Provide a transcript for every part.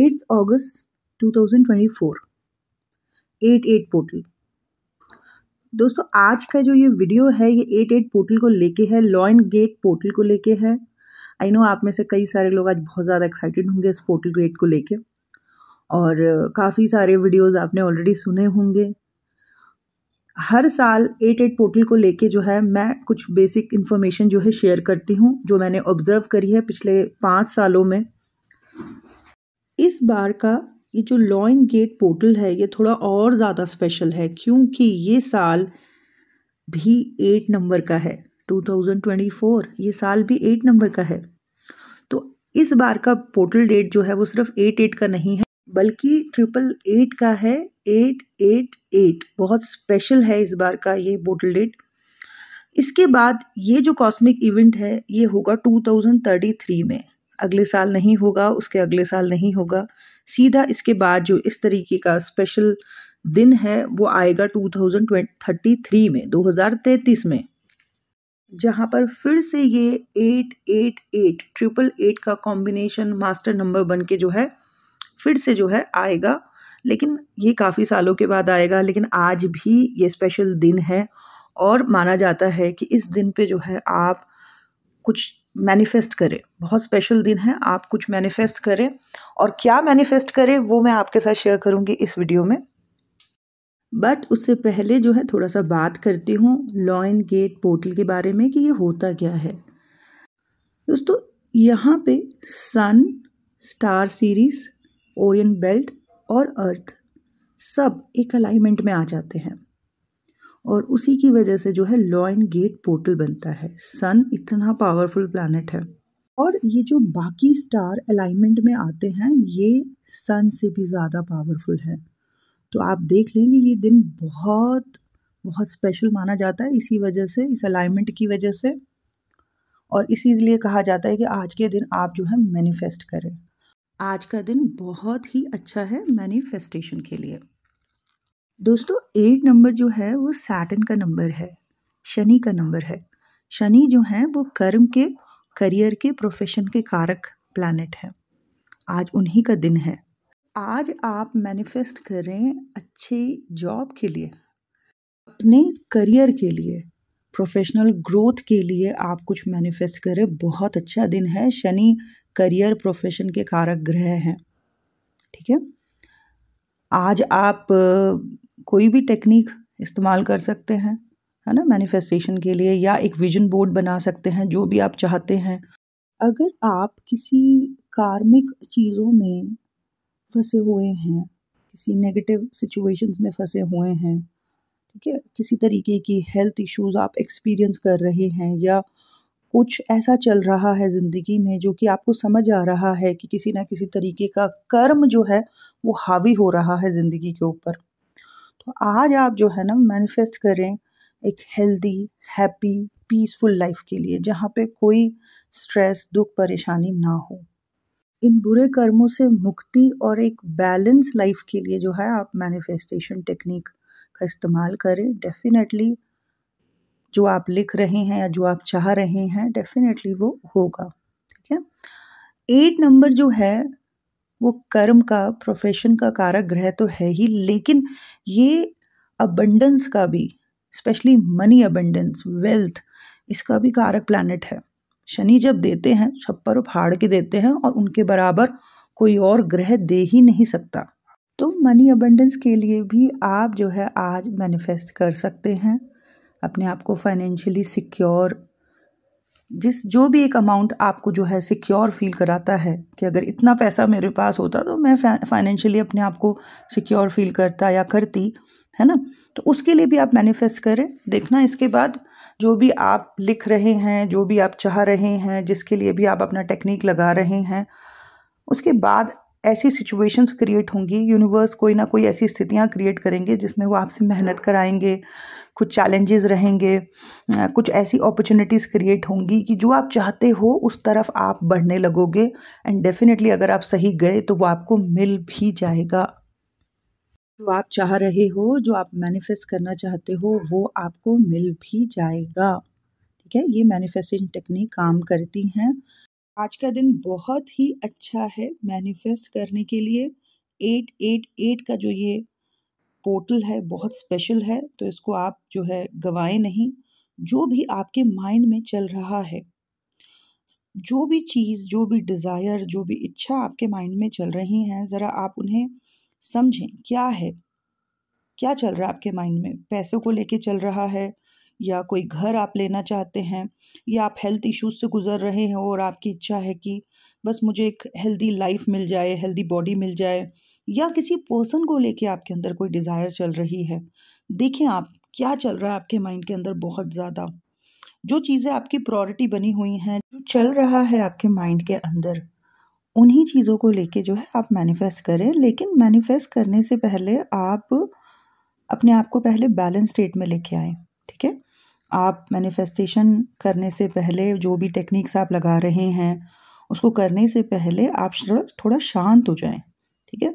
8th four 2024 eight portal दोस्तों आज का जो ये वीडियो है ये 88 पोर्टल को लेके है लॉयन गेट पोर्टल को लेके है आई नो आप में से कई सारे लोग आज बहुत ज़्यादा एक्साइटेड होंगे इस पोर्टल गेट को लेके और काफ़ी सारे वीडियोस आपने ऑलरेडी सुने होंगे हर साल एट एट पोर्टल को लेके जो है मैं कुछ बेसिक इन्फॉर्मेशन जो है शेयर करती हूँ जो मैंने ऑब्ज़र्व करी है पिछले पाँच सालों में इस बार का ये जो लॉइन गेट पोर्टल है ये थोड़ा और ज़्यादा स्पेशल है क्योंकि ये साल भी एट नंबर का है 2024 ये साल भी एट नंबर का है तो इस बार का पोर्टल डेट जो है वो सिर्फ एट एट का नहीं है बल्कि ट्रिपल एट का है एट एट एट बहुत स्पेशल है इस बार का ये पोर्टल डेट इसके बाद ये जो कॉस्मिक इवेंट है ये होगा 2033 में अगले साल नहीं होगा उसके अगले साल नहीं होगा सीधा इसके बाद जो इस तरीके का स्पेशल दिन है वो आएगा थ्री में 2033 में जहाँ पर फिर से ये eight eight eight triple eight का कॉम्बिनेशन मास्टर नंबर बन के जो है फिर से जो है आएगा लेकिन ये काफ़ी सालों के बाद आएगा लेकिन आज भी ये स्पेशल दिन है और माना जाता है कि इस दिन पे जो है आप कुछ मैनिफेस्ट करें बहुत स्पेशल दिन है आप कुछ मैनिफेस्ट करें और क्या मैनिफेस्ट करें वो मैं आपके साथ शेयर करूँगी इस वीडियो में बट उससे पहले जो है थोड़ा सा बात करती हूँ लॉयन गेट पोर्टल के बारे में कि ये होता क्या है दोस्तों यहाँ पे sun star series Orion belt और अर्थ सब एक अलाइनमेंट में आ जाते हैं और उसी की वजह से जो है लॉ एंड गेट पोर्टल बनता है सन इतना पावरफुल प्लानट है और ये जो बाकी स्टार अलाइनमेंट में आते हैं ये सन से भी ज़्यादा पावरफुल है तो आप देख लेंगे ये दिन बहुत बहुत स्पेशल माना जाता है इसी वजह से इस अलाइनमेंट की वजह से और इसीलिए कहा जाता है कि आज के दिन आप जो है मैनिफेस्ट करें आज का दिन बहुत ही अच्छा है मैनिफेस्टेशन के लिए दोस्तों एट नंबर जो है वो सैटन का नंबर है शनि का नंबर है शनि जो है वो कर्म के करियर के प्रोफेशन के कारक प्लानट हैं आज उन्हीं का दिन है आज आप मैनिफेस्ट करें अच्छे जॉब के लिए अपने करियर के लिए प्रोफेशनल ग्रोथ के लिए आप कुछ मैनिफेस्ट करें बहुत अच्छा दिन है शनि करियर प्रोफेशन के कारक ग्रह हैं ठीक है आज आप कोई भी टेक्निक इस्तेमाल कर सकते हैं है ना मैनिफेस्टेशन के लिए या एक विजन बोर्ड बना सकते हैं जो भी आप चाहते हैं अगर आप किसी कार्मिक चीज़ों में फंसे हुए हैं किसी नेगेटिव सिचुएशंस में फंसे हुए हैं ठीक है किसी तरीके की हेल्थ इश्यूज आप एक्सपीरियंस कर रहे हैं या कुछ ऐसा चल रहा है ज़िंदगी में जो कि आपको समझ आ रहा है कि किसी ना किसी तरीके का कर्म जो है वो हावी हो रहा है ज़िंदगी के ऊपर तो आज आप जो है ना मैनिफेस्ट करें एक हेल्दी हैप्पी पीसफुल लाइफ के लिए जहाँ पे कोई स्ट्रेस दुख परेशानी ना हो इन बुरे कर्मों से मुक्ति और एक बैलेंस लाइफ के लिए जो है आप मैनिफेस्टेशन टेक्निक का इस्तेमाल करें डेफिनेटली जो आप लिख रहे हैं या जो आप चाह रहे हैं डेफिनेटली वो होगा ठीक है एट नंबर जो है वो कर्म का प्रोफेशन का कारक ग्रह तो है ही लेकिन ये अबंडेंस का भी स्पेशली मनी अबंडेंस वेल्थ इसका भी कारक प्लानट है शनि जब देते हैं छप्पर फाड़ के देते हैं और उनके बराबर कोई और ग्रह दे ही नहीं सकता तो मनी अबंडेंस के लिए भी आप जो है आज मैनिफेस्ट कर सकते हैं अपने आप को फाइनेंशियली सिक्योर जिस जो भी एक अमाउंट आपको जो है सिक्योर फील कराता है कि अगर इतना पैसा मेरे पास होता तो मैं फाइनेंशियली अपने आप को सिक्योर फील करता या करती है ना तो उसके लिए भी आप मैनिफेस्ट करें देखना इसके बाद जो भी आप लिख रहे हैं जो भी आप चाह रहे हैं जिसके लिए भी आप अपना टेक्निक लगा रहे हैं उसके बाद ऐसी सिचुएशंस क्रिएट होंगी यूनिवर्स कोई ना कोई ऐसी स्थितियाँ क्रिएट करेंगे जिसमें वो आपसे मेहनत कराएंगे कुछ चैलेंजेस रहेंगे कुछ ऐसी अपॉर्चुनिटीज़ क्रिएट होंगी कि जो आप चाहते हो उस तरफ आप बढ़ने लगोगे एंड डेफिनेटली अगर आप सही गए तो वो आपको मिल भी जाएगा जो आप चाह रहे हो जो आप मैनिफेस्ट करना चाहते हो वो आपको मिल भी जाएगा ठीक है ये मैनिफेस्टिंग टेक्निक काम करती हैं आज का दिन बहुत ही अच्छा है मैनिफेस्ट करने के लिए एट एट एट का जो ये पोर्टल है बहुत स्पेशल है तो इसको आप जो है गवाएं नहीं जो भी आपके माइंड में चल रहा है जो भी चीज़ जो भी डिज़ायर जो भी इच्छा आपके माइंड में चल रही हैं ज़रा आप उन्हें समझें क्या है क्या चल रहा है आपके माइंड में पैसों को लेके चल रहा है या कोई घर आप लेना चाहते हैं या आप हेल्थ इश्यूज से गुज़र रहे हैं और आपकी इच्छा है कि बस मुझे एक हेल्दी लाइफ मिल जाए हेल्दी बॉडी मिल जाए या किसी पर्सन को लेके आपके अंदर कोई डिज़ायर चल रही है देखें आप क्या चल रहा है आपके माइंड के अंदर बहुत ज़्यादा जो चीज़ें आपकी प्रायोरिटी बनी हुई हैं जो चल रहा है आपके माइंड के अंदर उन्हीं चीज़ों को लेके जो है आप मैनिफेस्ट करें लेकिन मैनिफेस्ट करने से पहले आप अपने आप को पहले बैलेंस स्टेट में लेके आएँ ठीक है आप मैनिफेस्टेशन करने से पहले जो भी टेक्निक्स आप लगा रहे हैं उसको करने से पहले आप थोड़ा शांत हो जाएं ठीक है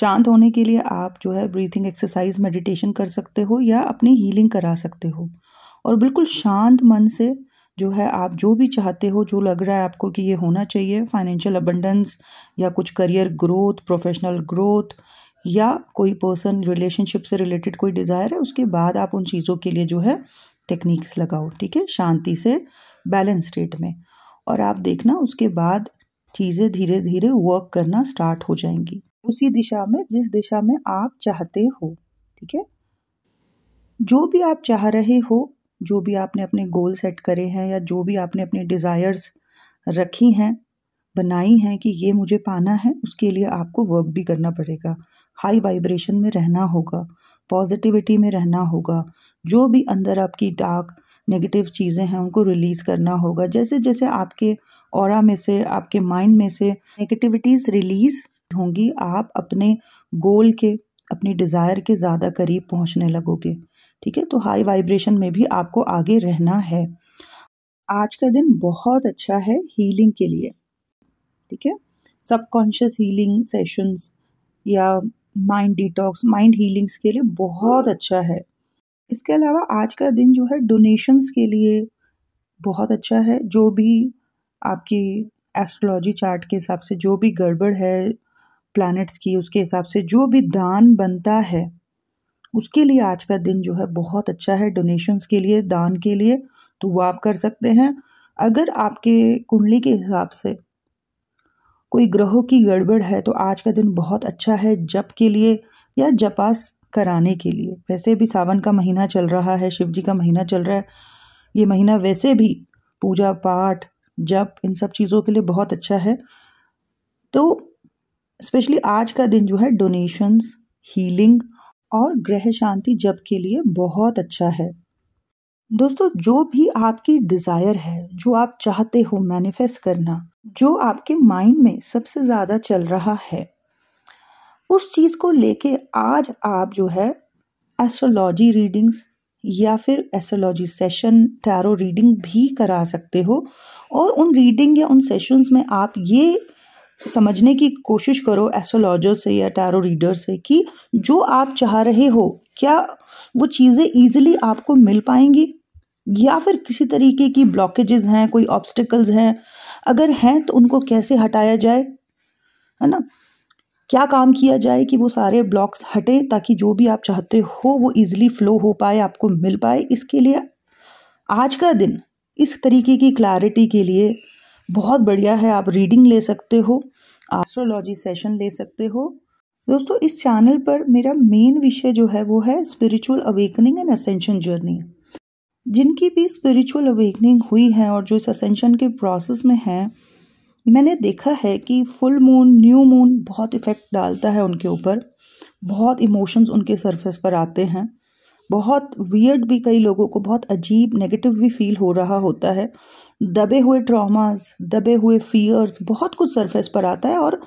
शांत होने के लिए आप जो है ब्रीथिंग एक्सरसाइज मेडिटेशन कर सकते हो या अपनी हीलिंग करा सकते हो और बिल्कुल शांत मन से जो है आप जो भी चाहते हो जो लग रहा है आपको कि ये होना चाहिए फाइनेंशियल अबंडेंस या कुछ करियर ग्रोथ प्रोफेशनल ग्रोथ या कोई पर्सन रिलेशनशिप से रिलेटेड कोई डिज़ायर है उसके बाद आप उन चीज़ों के लिए जो है टेक्निक्स लगाओ ठीक है शांति से बैलेंस स्टेट में और आप देखना उसके बाद चीज़ें धीरे धीरे वर्क करना स्टार्ट हो जाएंगी उसी दिशा में जिस दिशा में आप चाहते हो ठीक है जो भी आप चाह रहे हो जो भी आपने अपने गोल सेट करे हैं या जो भी आपने अपने डिज़ायर्स रखी हैं बनाई हैं कि ये मुझे पाना है उसके लिए आपको वर्क भी करना पड़ेगा हाई वाइब्रेशन में रहना होगा पॉजिटिविटी में रहना होगा जो भी अंदर आपकी डार्क नेगेटिव चीज़ें हैं उनको रिलीज़ करना होगा जैसे जैसे आपके और में से आपके माइंड में से नेगेटिविटीज़ रिलीज़ होंगी आप अपने गोल के अपनी डिज़ायर के ज़्यादा करीब पहुंचने लगोगे ठीक है तो हाई वाइब्रेशन में भी आपको आगे रहना है आज का दिन बहुत अच्छा है हीलिंग के लिए ठीक है सबकॉन्शियस हीलिंग सेशंस या माइंड डिटॉक्स माइंड हीलिंग्स के लिए बहुत अच्छा है इसके अलावा आज का दिन जो है डोनेशंस के लिए बहुत अच्छा है जो भी आपकी एस्ट्रोलॉजी चार्ट के हिसाब से जो भी गड़बड़ है प्लैनेट्स की उसके हिसाब से जो भी दान बनता है उसके लिए आज का दिन जो है बहुत अच्छा है डोनेशंस के लिए दान के लिए तो वो आप कर सकते हैं अगर आपके कुंडली के हिसाब से कोई ग्रहों की गड़बड़ है तो आज का दिन बहुत अच्छा है जप के लिए या जपास कराने के लिए वैसे भी सावन का महीना चल रहा है शिव जी का महीना चल रहा है ये महीना वैसे भी पूजा पाठ जप इन सब चीज़ों के लिए बहुत अच्छा है तो स्पेशली आज का दिन जो है डोनेशंस हीलिंग और ग्रह शांति जप के लिए बहुत अच्छा है दोस्तों जो भी आपकी डिज़ायर है जो आप चाहते हो मैनिफेस्ट करना जो आपके माइंड में सबसे ज़्यादा चल रहा है उस चीज़ को लेके आज आप जो है एस्ट्रोलॉजी रीडिंग्स या फिर एस्ट्रोलॉजी सेशन टैरो रीडिंग भी करा सकते हो और उन रीडिंग या उन सेशंस में आप ये समझने की कोशिश करो एस्ट्रोलॉजर से या टैरो रीडर से कि जो आप चाह रहे हो क्या वो चीज़ें ईजिली आपको मिल पाएंगी या फिर किसी तरीके की ब्लॉकेजेस हैं कोई ऑब्स्टिकल्स हैं अगर हैं तो उनको कैसे हटाया जाए है ना क्या काम किया जाए कि वो सारे ब्लॉक्स हटे ताकि जो भी आप चाहते हो वो ईज़िली फ्लो हो पाए आपको मिल पाए इसके लिए आज का दिन इस तरीके की क्लैरिटी के लिए बहुत बढ़िया है आप रीडिंग ले सकते हो एस्ट्रोलॉजी सेशन ले सकते हो दोस्तों इस चैनल पर मेरा मेन विषय जो है वो है spiritual awakening and ascension journey जिनकी भी स्पिरिचुअल अवेकनिंग हुई है और जो इस असेंशन के प्रोसेस में हैं मैंने देखा है कि फुल मून न्यू मून बहुत इफ़ेक्ट डालता है उनके ऊपर बहुत इमोशंस उनके सरफेस पर आते हैं बहुत वियर्ड भी कई लोगों को बहुत अजीब नेगेटिव भी फील हो रहा होता है दबे हुए ट्रॉमास दबे हुए फियर्स बहुत कुछ सरफेस पर आता है और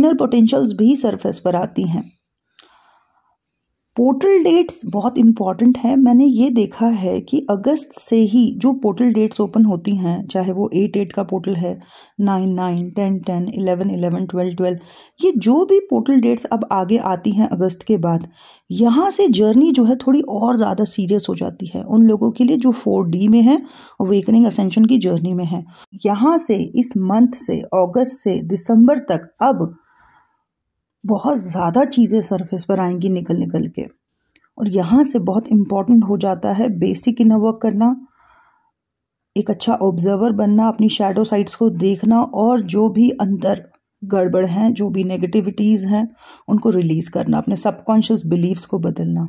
इनर पोटेंशल्स भी सरफेस पर आती हैं पोर्टल डेट्स बहुत इम्पॉर्टेंट है मैंने ये देखा है कि अगस्त से ही जो पोर्टल डेट्स ओपन होती हैं चाहे वो एट एट का पोर्टल है nine nine ten ten eleven eleven twelve twelve ये जो भी पोर्टल डेट्स अब आगे आती हैं अगस्त के बाद यहाँ से जर्नी जो है थोड़ी और ज़्यादा सीरियस हो जाती है उन लोगों के लिए जो फोर डी में है वेकनिंग असेंशन की जर्नी में है यहाँ से इस मंथ से अगस्त से दिसंबर तक अब बहुत ज़्यादा चीज़ें सरफेस पर आएंगी निकल निकल के और यहाँ से बहुत इम्पॉर्टेंट हो जाता है बेसिक इनर वर्क करना एक अच्छा ऑब्जर्वर बनना अपनी शेडो साइड्स को देखना और जो भी अंदर गड़बड़ हैं जो भी नेगेटिविटीज़ हैं उनको रिलीज़ करना अपने सबकॉन्शियस बिलीव्स को बदलना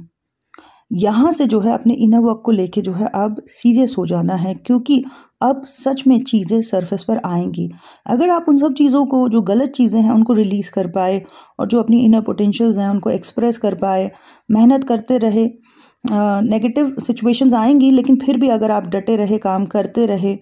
यहाँ से जो है अपने इनर वर्क को लेके जो है अब सीरियस हो जाना है क्योंकि अब सच में चीज़ें सरफेस पर आएंगी अगर आप उन सब चीज़ों को जो गलत चीज़ें हैं उनको रिलीज़ कर पाए और जो अपनी इनर पोटेंशियल्स हैं उनको एक्सप्रेस कर पाए मेहनत करते रहे नेगेटिव सिचुएशंस आएंगी लेकिन फिर भी अगर आप डटे रहे काम करते रहे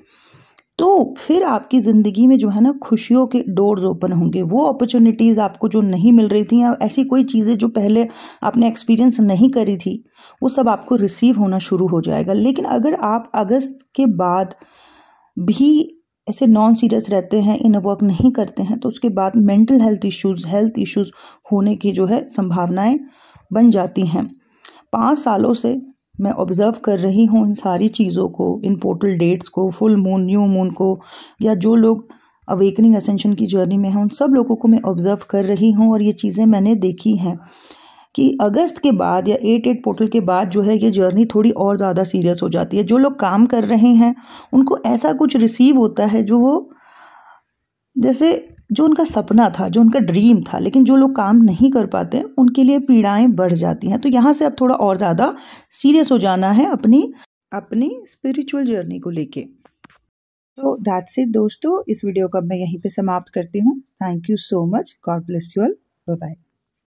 तो फिर आपकी ज़िंदगी में जो है ना खुशियों के डोर्स ओपन होंगे वो अपॉर्चुनिटीज़ आपको जो नहीं मिल रही थी या ऐसी कोई चीज़ें जो पहले आपने एक्सपीरियंस नहीं करी थी वो सब आपको रिसीव होना शुरू हो जाएगा लेकिन अगर आप अगस्त के बाद भी ऐसे नॉन सीरियस रहते हैं इन वर्क नहीं करते हैं तो उसके बाद mental health issues health issues होने की जो है संभावनाएं बन जाती हैं पाँच सालों से मैं ऑब्ज़र्व कर रही हूँ इन सारी चीज़ों को इन पोर्टल डेट्स को फुल मून न्यू मून को या जो लोग अवेकनिंग असेंशन की जर्नी में हैं उन सब लोगों को मैं ऑब्ज़र्व कर रही हूँ और ये चीज़ें मैंने देखी हैं कि अगस्त के बाद या एट एट पोर्टल के बाद जो है ये जर्नी थोड़ी और ज़्यादा सीरियस हो जाती है जो लोग काम कर रहे हैं उनको ऐसा कुछ रिसीव होता है जो वो जैसे जो उनका सपना था जो उनका ड्रीम था लेकिन जो लोग काम नहीं कर पाते उनके लिए पीड़ाएं बढ़ जाती हैं तो यहाँ से अब थोड़ा और ज़्यादा सीरियस हो जाना है अपनी अपनी स्पिरिचुअल जर्नी को लेके तो दैट्स इट दोस्तों इस वीडियो को अब मैं यहीं पे समाप्त करती हूँ thank you so much God bless you all bye